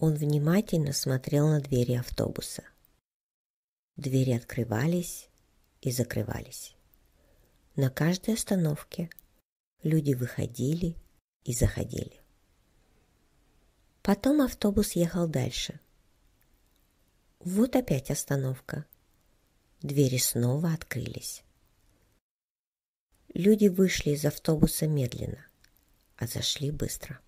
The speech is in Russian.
Он внимательно смотрел на двери автобуса. Двери открывались и закрывались. На каждой остановке люди выходили и заходили. Потом автобус ехал дальше. Вот опять остановка. Двери снова открылись. Люди вышли из автобуса медленно, а зашли быстро.